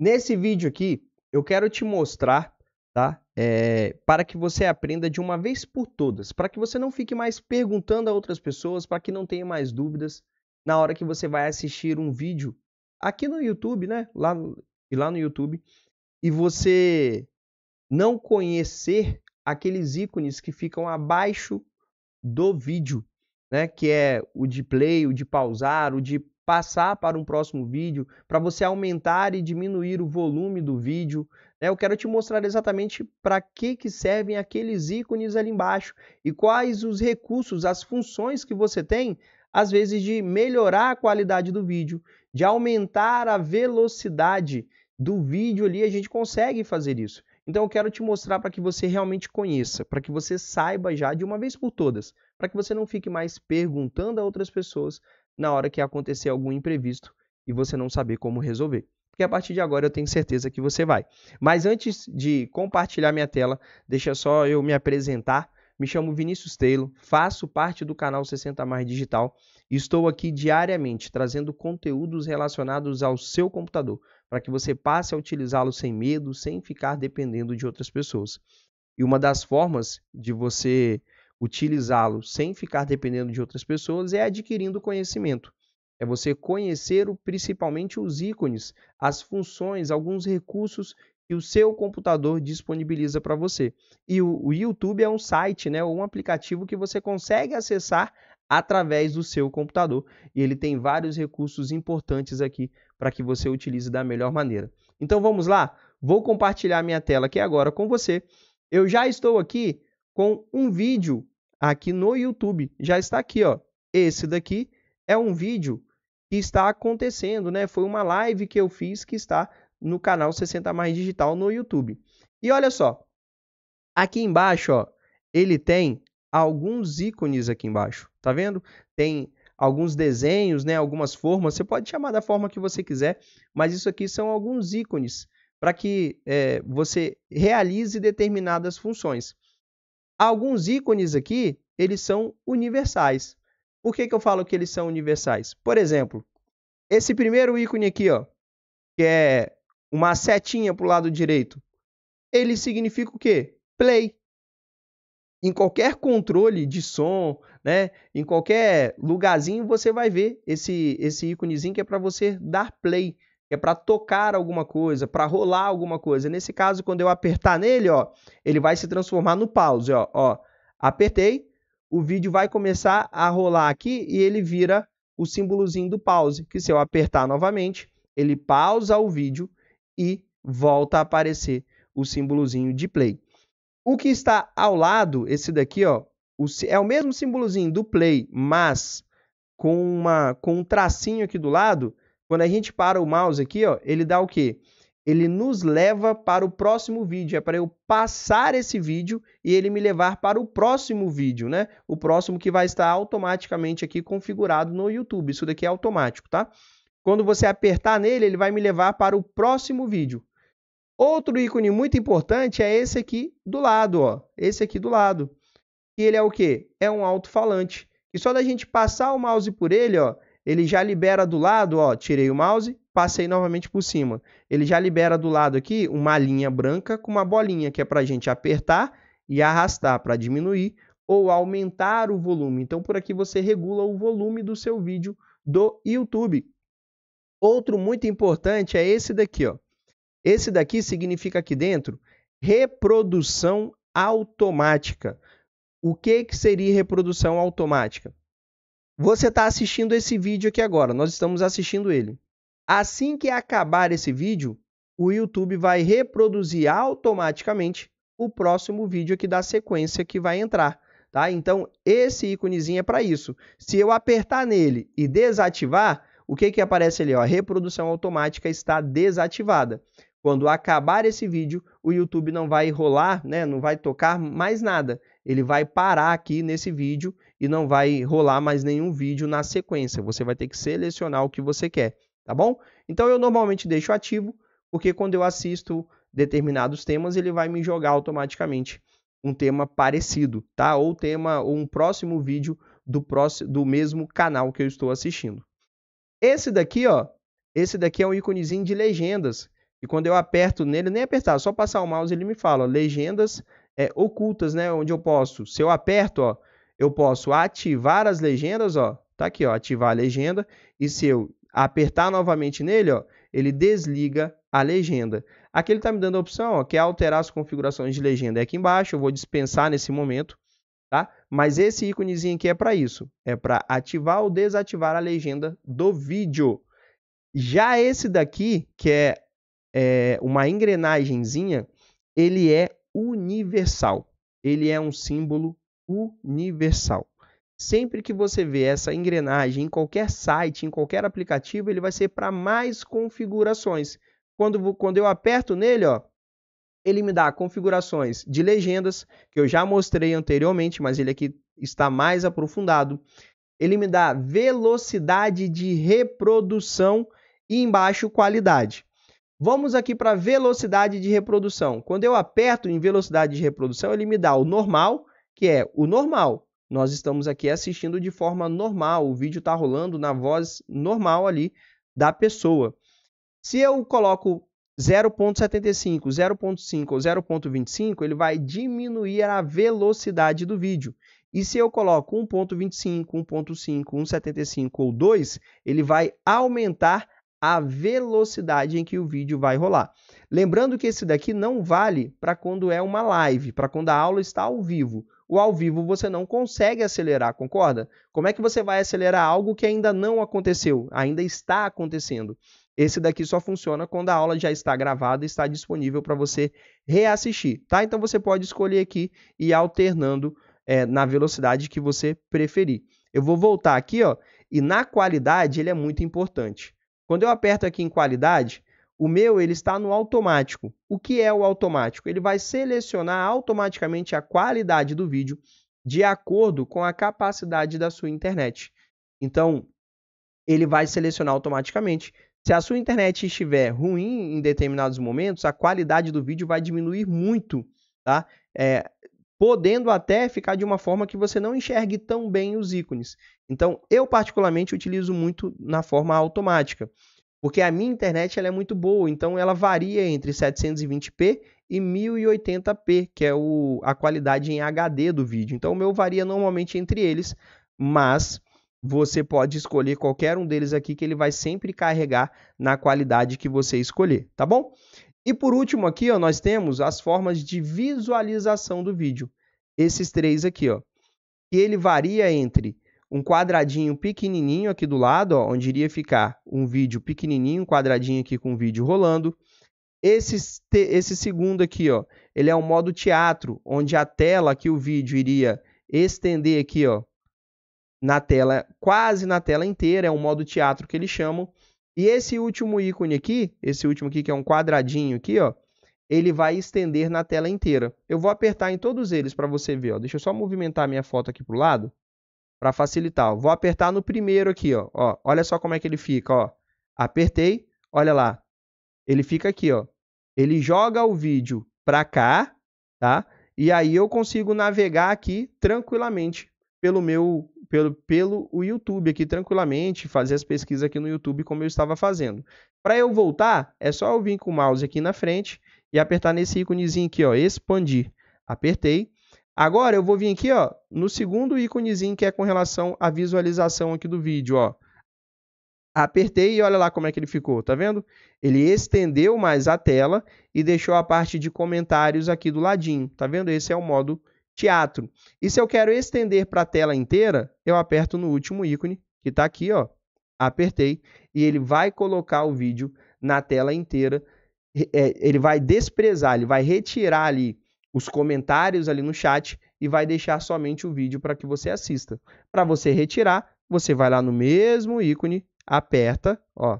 Nesse vídeo aqui, eu quero te mostrar, tá? É, para que você aprenda de uma vez por todas, para que você não fique mais perguntando a outras pessoas, para que não tenha mais dúvidas na hora que você vai assistir um vídeo aqui no YouTube, né? Lá e lá no YouTube e você não conhecer aqueles ícones que ficam abaixo do vídeo, né? Que é o de play, o de pausar, o de passar para um próximo vídeo, para você aumentar e diminuir o volume do vídeo. Né? Eu quero te mostrar exatamente para que, que servem aqueles ícones ali embaixo e quais os recursos, as funções que você tem, às vezes, de melhorar a qualidade do vídeo, de aumentar a velocidade do vídeo ali, a gente consegue fazer isso. Então eu quero te mostrar para que você realmente conheça, para que você saiba já de uma vez por todas, para que você não fique mais perguntando a outras pessoas, na hora que acontecer algum imprevisto e você não saber como resolver. Porque a partir de agora eu tenho certeza que você vai. Mas antes de compartilhar minha tela, deixa só eu me apresentar. Me chamo Vinícius Teilo, faço parte do canal 60 Mais Digital e estou aqui diariamente trazendo conteúdos relacionados ao seu computador, para que você passe a utilizá-lo sem medo, sem ficar dependendo de outras pessoas. E uma das formas de você utilizá-lo sem ficar dependendo de outras pessoas é adquirindo conhecimento. É você conhecer principalmente os ícones, as funções, alguns recursos que o seu computador disponibiliza para você. E o, o, YouTube é um site, né, um aplicativo que você consegue acessar através do seu computador. E ele tem vários recursos importantes aqui para que você utilize da melhor maneira. Então vamos lá? Vou compartilhar minha tela aqui agora com você. Eu já estou aqui com um vídeo aqui no YouTube. Já está aqui, ó. Esse daqui é um vídeo que está acontecendo, né? Foi uma live que eu fiz que está no canal 60 mais digital no YouTube. E olha só, aqui embaixo, ó, ele tem alguns ícones aqui embaixo, tá vendo? Tem alguns desenhos, né, algumas formas, você pode chamar da forma que você quiser, mas isso aqui são alguns ícones para que é, você realize determinadas funções. Alguns ícones aqui, eles são universais. Por que, que eu falo que eles são universais? Por exemplo, esse primeiro ícone aqui, ó, que é uma setinha para o lado direito, ele significa o quê? Play. Em qualquer controle de som, né? Em qualquer lugarzinho você vai ver esse esse íconezinho que é para você dar play é para tocar alguma coisa, para rolar alguma coisa. Nesse caso, quando eu apertar nele, ó, ele vai se transformar no pause, ó, ó. Apertei, o vídeo vai começar a rolar aqui e ele vira o símbolozinho do pause, que se eu apertar novamente, ele pausa o vídeo e volta a aparecer o símbolozinho de play. O que está ao lado, esse daqui, ó, é o mesmo símbolozinho do play, mas com, uma, com um tracinho aqui do lado, quando a gente para o mouse aqui, ó, ele dá o quê? Ele nos leva para o próximo vídeo. É para eu passar esse vídeo e ele me levar para o próximo vídeo, né? O próximo que vai estar automaticamente aqui configurado no YouTube. Isso daqui é automático, tá? Quando você apertar nele, ele vai me levar para o próximo vídeo. Outro ícone muito importante é esse aqui do lado, ó. Esse aqui do lado. E ele é o quê? É um alto-falante. E só da gente passar o mouse por ele, ó, ele já libera do lado, ó, tirei o mouse, passei novamente por cima. Ele já libera do lado aqui uma linha branca com uma bolinha que é para a gente apertar e arrastar para diminuir ou aumentar o volume. Então por aqui você regula o volume do seu vídeo do YouTube. Outro muito importante é esse daqui, ó. Esse daqui significa aqui dentro reprodução automática. O que, que seria reprodução automática? Você está assistindo esse vídeo aqui agora, nós estamos assistindo ele. Assim que acabar esse vídeo, o YouTube vai reproduzir automaticamente o próximo vídeo aqui da sequência que vai entrar. Tá? Então, esse íconezinho é para isso. Se eu apertar nele e desativar, o que, que aparece ali? Ó, a reprodução automática está desativada. Quando acabar esse vídeo, o YouTube não vai rolar, né? não vai tocar mais nada. Ele vai parar aqui nesse vídeo e não vai rolar mais nenhum vídeo na sequência. Você vai ter que selecionar o que você quer, tá bom? Então eu normalmente deixo ativo, porque quando eu assisto determinados temas, ele vai me jogar automaticamente um tema parecido, tá? Ou tema ou um próximo vídeo do próximo do mesmo canal que eu estou assistindo. Esse daqui, ó, esse daqui é um íconezinho de legendas. E quando eu aperto nele, nem apertar, só passar o mouse, ele me fala, ó, legendas é, ocultas, né, onde eu posso. Se eu aperto, ó, eu posso ativar as legendas, ó. Tá aqui, ó, ativar a legenda. E se eu apertar novamente nele, ó, ele desliga a legenda. Aqui ele tá me dando a opção, ó, que alterar as configurações de legenda. É aqui embaixo, eu vou dispensar nesse momento, tá? Mas esse íconezinho aqui é para isso. É para ativar ou desativar a legenda do vídeo. Já esse daqui, que é, é uma engrenagemzinha, ele é universal. Ele é um símbolo universal. Sempre que você vê essa engrenagem em qualquer site, em qualquer aplicativo, ele vai ser para mais configurações. Quando, quando eu aperto nele, ó, ele me dá configurações de legendas, que eu já mostrei anteriormente, mas ele aqui está mais aprofundado. Ele me dá velocidade de reprodução e embaixo qualidade. Vamos aqui para velocidade de reprodução. Quando eu aperto em velocidade de reprodução, ele me dá o normal, que é o normal. Nós estamos aqui assistindo de forma normal, o vídeo está rolando na voz normal ali da pessoa. Se eu coloco 0.75, 0.5 ou 0.25, ele vai diminuir a velocidade do vídeo. E se eu coloco 1.25, 1.5, 1.75 ou 2, ele vai aumentar a velocidade em que o vídeo vai rolar. Lembrando que esse daqui não vale para quando é uma live, para quando a aula está ao vivo. O ao vivo você não consegue acelerar, concorda? Como é que você vai acelerar algo que ainda não aconteceu, ainda está acontecendo? Esse daqui só funciona quando a aula já está gravada e está disponível para você reassistir, tá? Então você pode escolher aqui e ir alternando é, na velocidade que você preferir. Eu vou voltar aqui, ó, e na qualidade ele é muito importante. Quando eu aperto aqui em qualidade, o meu, ele está no automático. O que é o automático? Ele vai selecionar automaticamente a qualidade do vídeo de acordo com a capacidade da sua internet. Então, ele vai selecionar automaticamente. Se a sua internet estiver ruim em determinados momentos, a qualidade do vídeo vai diminuir muito, tá? É, podendo até ficar de uma forma que você não enxergue tão bem os ícones. Então, eu particularmente utilizo muito na forma automática. Porque a minha internet ela é muito boa, então ela varia entre 720p e 1080p, que é o, a qualidade em HD do vídeo. Então o meu varia normalmente entre eles, mas você pode escolher qualquer um deles aqui que ele vai sempre carregar na qualidade que você escolher, tá bom? E por último aqui, ó, nós temos as formas de visualização do vídeo. Esses três aqui, ó. E ele varia entre um quadradinho pequenininho aqui do lado, ó, onde iria ficar um vídeo pequenininho, um quadradinho aqui com um vídeo rolando. Esse, esse segundo aqui, ó, ele é um modo teatro, onde a tela que o vídeo iria estender aqui, ó, na tela, quase na tela inteira, é um modo teatro que eles chamam. E esse último ícone aqui, esse último aqui que é um quadradinho aqui, ó, ele vai estender na tela inteira. Eu vou apertar em todos eles para você ver, ó. Deixa eu só movimentar minha foto aqui pro lado para facilitar. Vou apertar no primeiro aqui, ó. ó. Olha só como é que ele fica, ó. Apertei, olha lá. Ele fica aqui, ó. Ele joga o vídeo para cá, tá? E aí eu consigo navegar aqui tranquilamente pelo meu pelo, pelo o YouTube aqui tranquilamente, fazer as pesquisas aqui no YouTube como eu estava fazendo. Para eu voltar, é só eu vir com o mouse aqui na frente e apertar nesse íconezinho aqui, ó, expandir. Apertei Agora eu vou vir aqui ó, no segundo íconezinho que é com relação à visualização aqui do vídeo. Ó. Apertei e olha lá como é que ele ficou, tá vendo? Ele estendeu mais a tela e deixou a parte de comentários aqui do ladinho, tá vendo? Esse é o modo teatro. E se eu quero estender para a tela inteira, eu aperto no último ícone que está aqui, ó. Apertei e ele vai colocar o vídeo na tela inteira. É, ele vai desprezar, ele vai retirar ali os comentários ali no chat e vai deixar somente o vídeo para que você assista. Para você retirar, você vai lá no mesmo ícone, aperta, ó.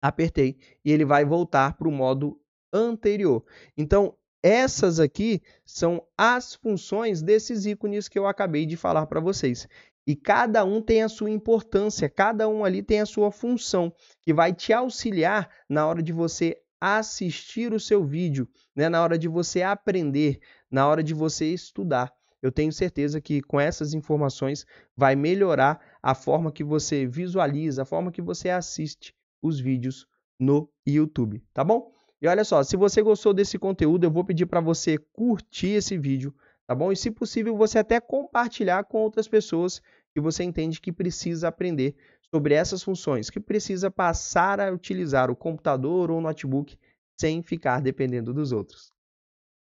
Apertei e ele vai voltar para o modo anterior. Então, essas aqui são as funções desses ícones que eu acabei de falar para vocês. E cada um tem a sua importância, cada um ali tem a sua função, que vai te auxiliar na hora de você assistir o seu vídeo, né? na hora de você aprender, na hora de você estudar. Eu tenho certeza que com essas informações vai melhorar a forma que você visualiza, a forma que você assiste os vídeos no YouTube, tá bom? E olha só, se você gostou desse conteúdo, eu vou pedir para você curtir esse vídeo, tá bom? E se possível, você até compartilhar com outras pessoas que você entende que precisa aprender sobre essas funções que precisa passar a utilizar o computador ou notebook sem ficar dependendo dos outros.